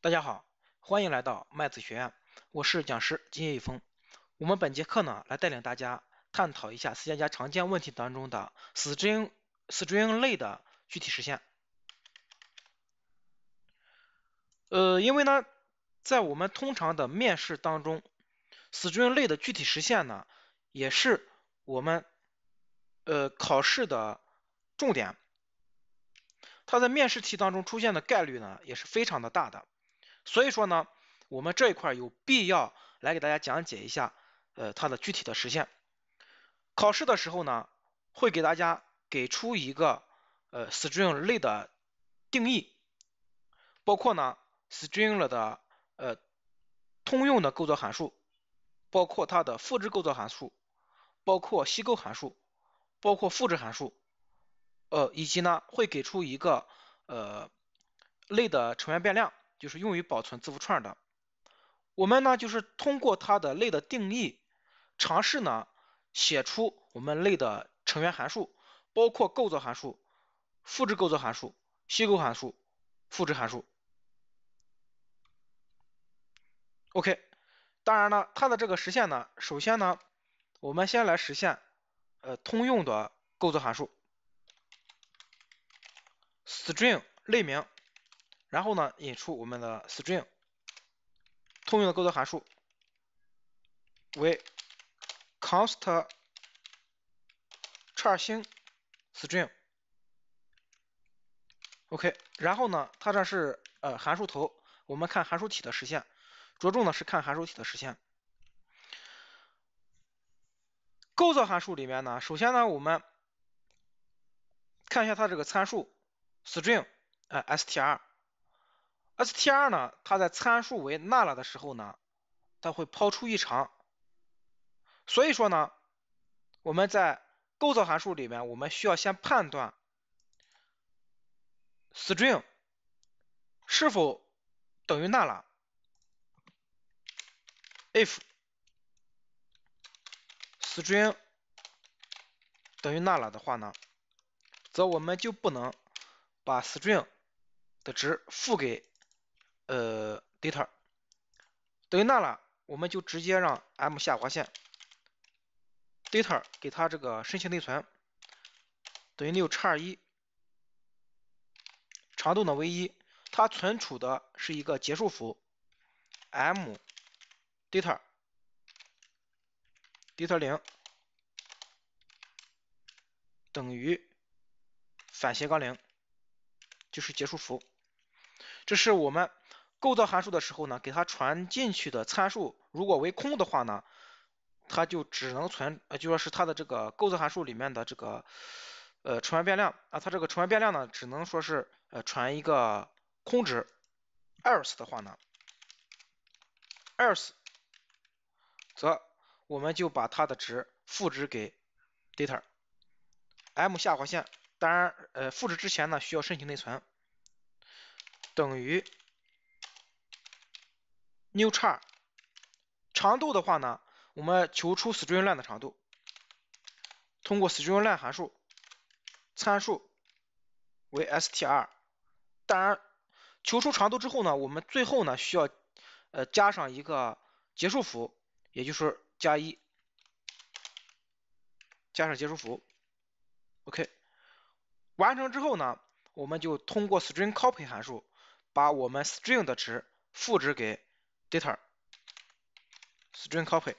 大家好，欢迎来到麦子学院，我是讲师金叶一峰。我们本节课呢，来带领大家探讨一下 C 加加常见问题当中的 String String 类的具体实现。呃，因为呢，在我们通常的面试当中，String 类的具体实现呢，也是我们呃考试的重点。它在面试题当中出现的概率呢，也是非常的大的。所以说呢，我们这一块有必要来给大家讲解一下呃它的具体的实现。考试的时候呢，会给大家给出一个呃 String 类的定义，包括呢 String 的呃通用的构造函数，包括它的复制构造函数，包括析构函数，包括复制函数，呃以及呢会给出一个呃类的成员变量。就是用于保存字符串的，我们呢就是通过它的类的定义，尝试呢写出我们类的成员函数，包括构造函数、复制构造函数、虚构函数、复制函数。OK，当然呢它的这个实现呢，首先呢我们先来实现呃通用的构造函数，string 类名。然后呢，引出我们的 string 通用的构造函数为 const 叉星 string，OK。然后呢，它这是呃函数头，我们看函数体的实现，着重呢是看函数体的实现。构造函数里面呢，首先呢我们看一下它这个参数 string，呃 str。str 呢？它在参数为 null 的时候呢，它会抛出异常。所以说呢，我们在构造函数里面，我们需要先判断 string 是否等于 null。if string 等于 null 的话呢，则我们就不能把 string 的值赋给。呃，data 等于那了，我们就直接让 m 下划线 data 给它这个申请内存等于六叉一长度呢为一，它存储的是一个结束符 m data data 零等于反斜杠零就是结束符，这是我们。构造函数的时候呢，给它传进去的参数如果为空的话呢，它就只能存，呃，就说是它的这个构造函数里面的这个呃成员变量啊，它这个成员变量呢，只能说是呃传一个空值。else 的话呢，else，则我们就把它的值赋值给 data m 下划线，当然呃赋值之前呢需要申请内存，等于。new char，长度的话呢，我们求出 string len 的长度，通过 string len 函数，参数为 str，当然，求出长度之后呢，我们最后呢需要呃加上一个结束符，也就是加一，加上结束符，OK，完成之后呢，我们就通过 string copy 函数把我们 string 的值复制给 data，string copy，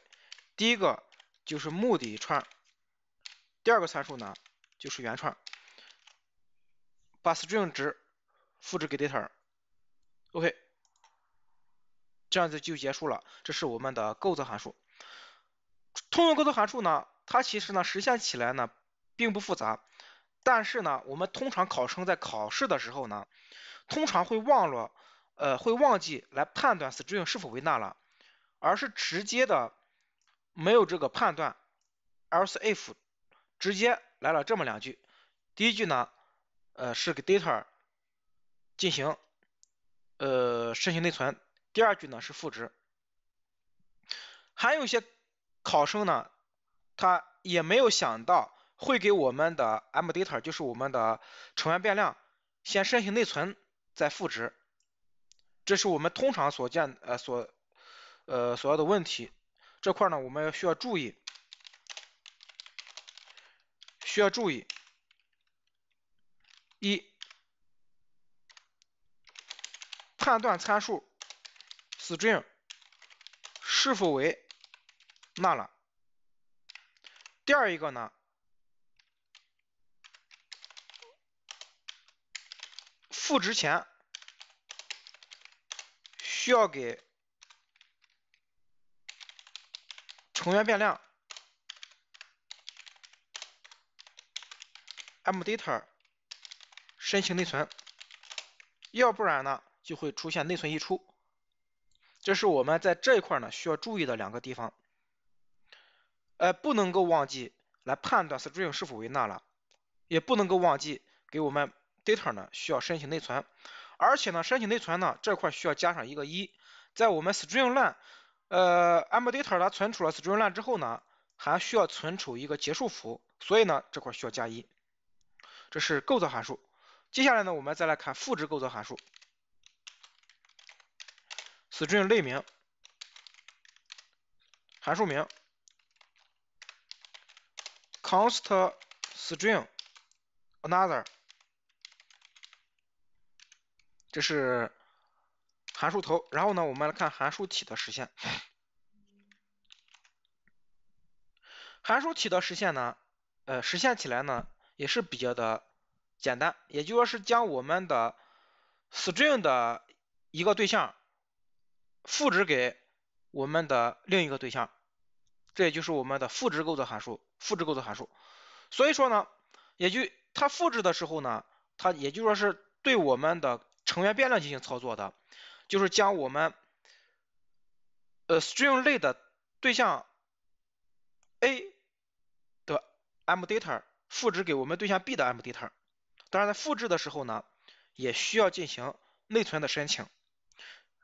第一个就是目的串，第二个参数呢就是原串，把 string 值复制给 data，OK，这样子就结束了，这是我们的构造函数。通用构造函数呢，它其实呢实现起来呢并不复杂，但是呢我们通常考生在考试的时候呢，通常会忘了。呃，会忘记来判断 string 是否为 null 了，而是直接的没有这个判断，else if 直接来了这么两句，第一句呢，呃，是给 data 进行呃申请内存，第二句呢是赋值，还有一些考生呢，他也没有想到会给我们的 mdata 就是我们的成员变量先申请内存再赋值。这是我们通常所见呃所呃所要的问题，这块呢我们需要注意需要注意，一判断参数 string 是否为 null，第二一个呢赋值前。需要给成员变量 m_data 申请内存，要不然呢就会出现内存溢出。这是我们在这一块呢需要注意的两个地方，呃，不能够忘记来判断 string 是否为 null，也不能够忘记给我们 data 呢需要申请内存。而且呢，申请内存呢这块需要加上一个一，在我们 string 呃呃 m l a t r 它存储了 string 之后呢，还需要存储一个结束符，所以呢这块需要加一，这是构造函数。接下来呢，我们再来看复制构造函数，string 类名，函数名，const string another。这是函数头，然后呢，我们来看函数体的实现。函数体的实现呢，呃，实现起来呢也是比较的简单，也就是说是将我们的 string 的一个对象复制给我们的另一个对象，这也就是我们的复制构造函数，复制构造函数。所以说呢，也就它复制的时候呢，它也就说是对我们的。成员变量进行操作的，就是将我们呃 String 类的对象 A 的 mData 复制给我们对象 B 的 mData。当然，在复制的时候呢，也需要进行内存的申请，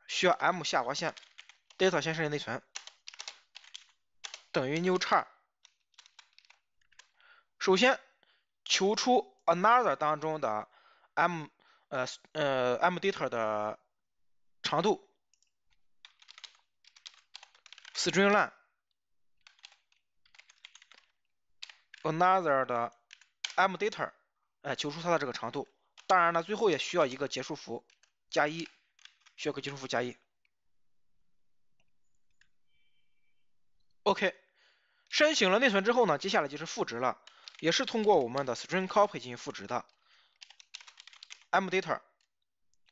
需要 m 下划线 data 先申请内存，等于 new char。首先求出 another 当中的 m。呃呃，m data 的长度，string line，another 的 m data，哎，求出它的这个长度。当然呢，最后也需要一个结束符，加一，需要个结束符加一。OK，申请了内存之后呢，接下来就是赋值了，也是通过我们的 string copy 进行赋值的。m data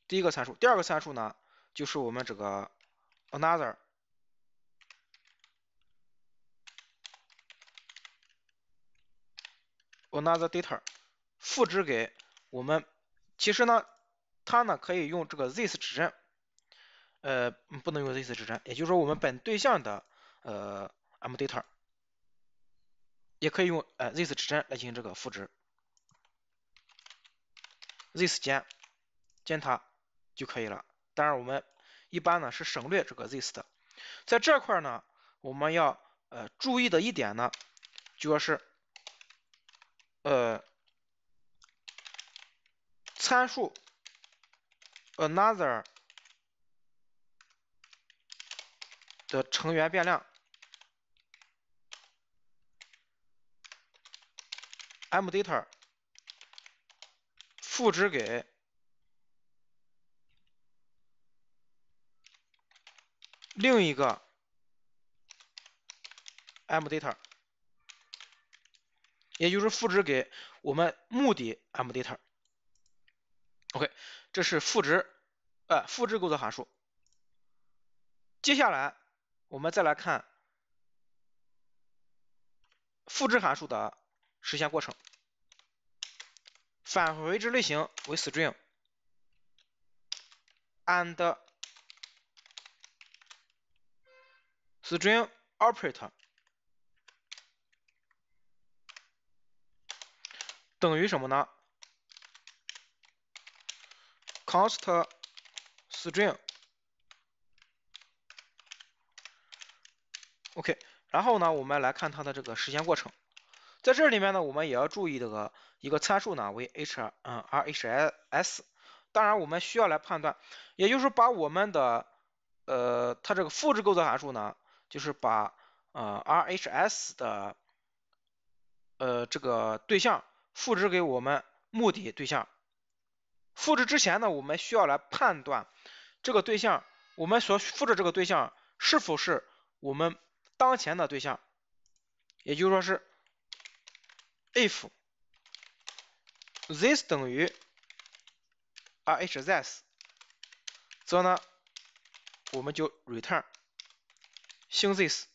第一个参数，第二个参数呢就是我们这个 another another data 复制给我们，其实呢它呢可以用这个 this 指针，呃不能用 this 指针，也就是说我们本对象的呃 m data 也可以用呃 this 指针来进行这个复制。this 间，间它就可以了。当然，我们一般呢是省略这个 this 的。在这块呢，我们要呃注意的一点呢，就说是呃参数 another 的成员变量 mdata。复制给另一个 mdata，也就是复制给我们目的 mdata。OK，这是复制呃复制构造函数。接下来我们再来看复制函数的实现过程。返回值类型为 string，and string operator 等于什么呢？const string，OK。然后呢，我们来看它的这个实现过程。在这里面呢，我们也要注意这个。一个参数呢为 h，嗯，rhs，当然我们需要来判断，也就是把我们的呃，它这个复制构造函数呢，就是把呃 rhs 的呃这个对象复制给我们目的对象。复制之前呢，我们需要来判断这个对象，我们所复制这个对象是否是我们当前的对象，也就是说是 if。this 等于 r h this，则呢我们就 return n e this，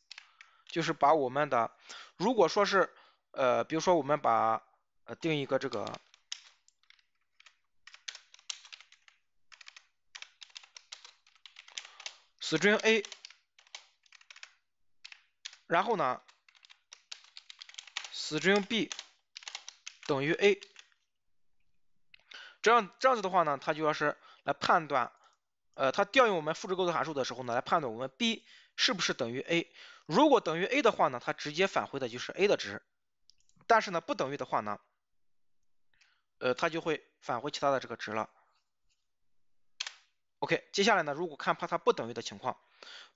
就是把我们的如果说是呃比如说我们把呃定一个这个 string a，然后呢 string b 等于 a。这样这样子的话呢，它就要是来判断，呃，它调用我们复制构造函数的时候呢，来判断我们 b 是不是等于 a，如果等于 a 的话呢，它直接返回的就是 a 的值，但是呢不等于的话呢，呃，它就会返回其他的这个值了。OK，接下来呢，如果看怕它不等于的情况，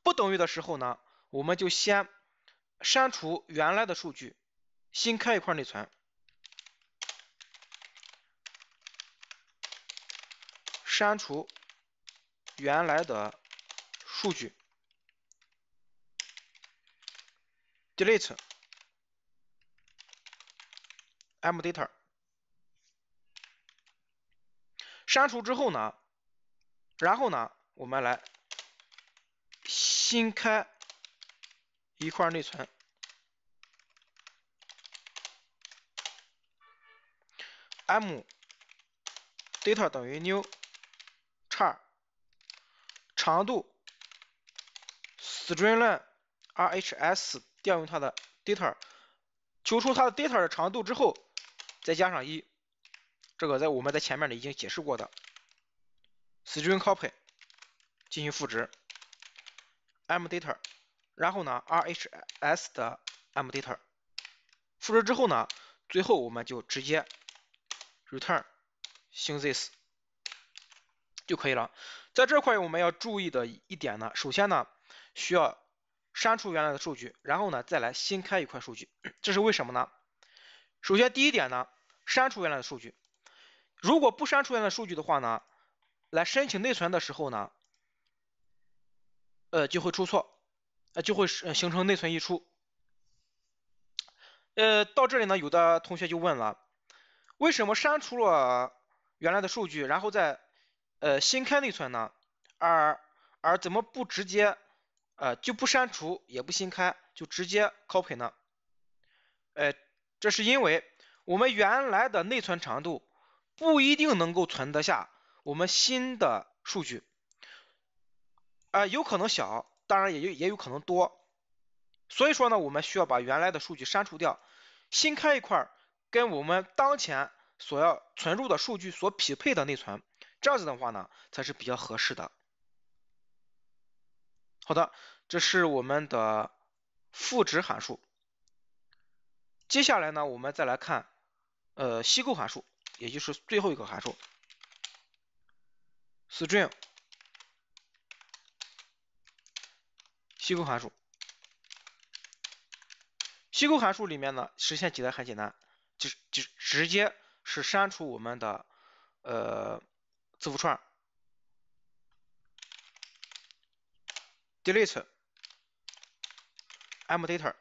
不等于的时候呢，我们就先删除原来的数据，新开一块内存。删除原来的数据，delete m data。删除之后呢，然后呢，我们来新开一块内存，m data 等于 new。长度，string len rhs 调用它的 data，求出它的 data 的长度之后，再加上一，这个在我们在前面的已经解释过的，string copy 进行复制，m data，然后呢 rhs 的 m data，复制之后呢，最后我们就直接 return 星 this 就可以了。在这块我们要注意的一点呢，首先呢需要删除原来的数据，然后呢再来新开一块数据，这是为什么呢？首先第一点呢，删除原来的数据，如果不删除原来的数据的话呢，来申请内存的时候呢，呃就会出错，呃就会形成内存溢出。呃到这里呢，有的同学就问了，为什么删除了原来的数据，然后再？呃，新开内存呢，而而怎么不直接呃就不删除也不新开就直接 copy 呢？呃，这是因为我们原来的内存长度不一定能够存得下我们新的数据，啊，有可能小，当然也也有可能多，所以说呢，我们需要把原来的数据删除掉，新开一块跟我们当前所要存入的数据所匹配的内存。这样子的话呢，才是比较合适的。好的，这是我们的赋值函数。接下来呢，我们再来看呃，析构函数，也就是最后一个函数，s t r i n g 析构函数。析构函数里面呢，实现起来很简单，就就直接是删除我们的呃。字符串，delete m data，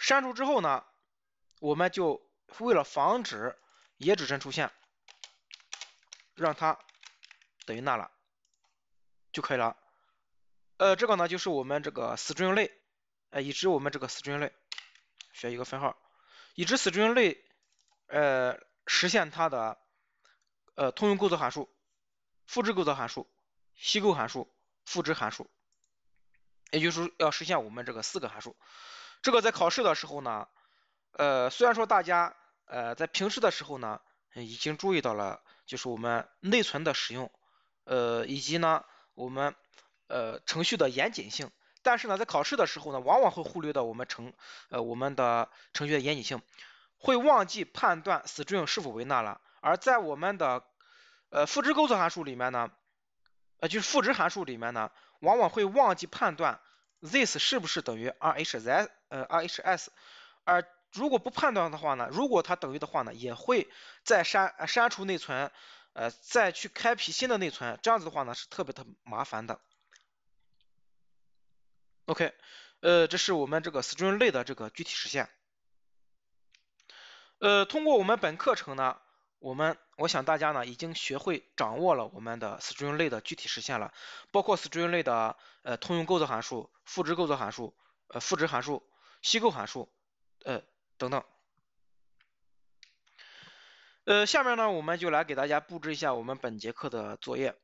删除之后呢，我们就为了防止野指针出现，让它等于 null 就可以了。呃，这个呢就是我们这个 string 类，呃，已知我们这个 string 类，选一个分号，已知 string 类呃实现它的。呃，通用构造函数、复制构造函数、析构函数、复制函数，也就是要实现我们这个四个函数。这个在考试的时候呢，呃，虽然说大家呃在平时的时候呢，已经注意到了，就是我们内存的使用，呃，以及呢我们呃程序的严谨性，但是呢在考试的时候呢，往往会忽略到我们程呃我们的程序的严谨性，会忘记判断 string 是否为 null，而在我们的呃，赋值构造函数里面呢，呃，就是赋值函数里面呢，往往会忘记判断 this 是不是等于 R H z 呃 R H S，而如果不判断的话呢，如果它等于的话呢，也会再删删除内存，呃，再去开辟新的内存，这样子的话呢，是特别特麻烦的。OK，呃，这是我们这个 String 类的这个具体实现。呃，通过我们本课程呢，我们。我想大家呢已经学会掌握了我们的 String 类的具体实现了，包括 String 类的呃通用构造函数、赋值构造函数、呃赋值函数、析构函数呃等等。呃下面呢我们就来给大家布置一下我们本节课的作业。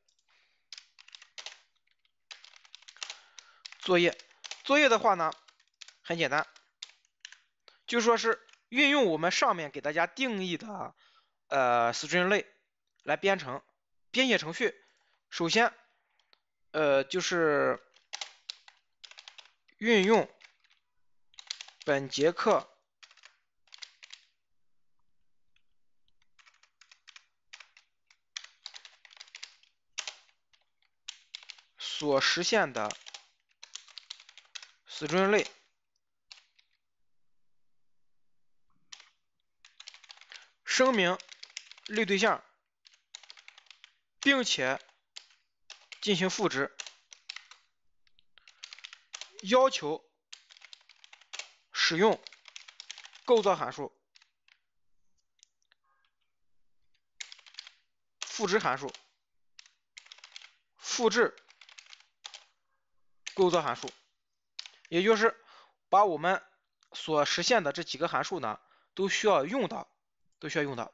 作业作业的话呢很简单，就说是运用我们上面给大家定义的。呃，String 类来编程编写程序，首先呃就是运用本节课所实现的 String 类声明。类对象，并且进行赋值，要求使用构造函数、赋值函数、复制构造函数，也就是把我们所实现的这几个函数呢，都需要用到，都需要用到。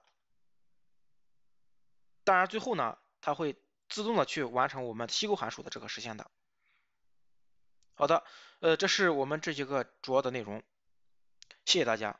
当然，最后呢，它会自动的去完成我们析构函数的这个实现的。好的，呃，这是我们这节个主要的内容，谢谢大家。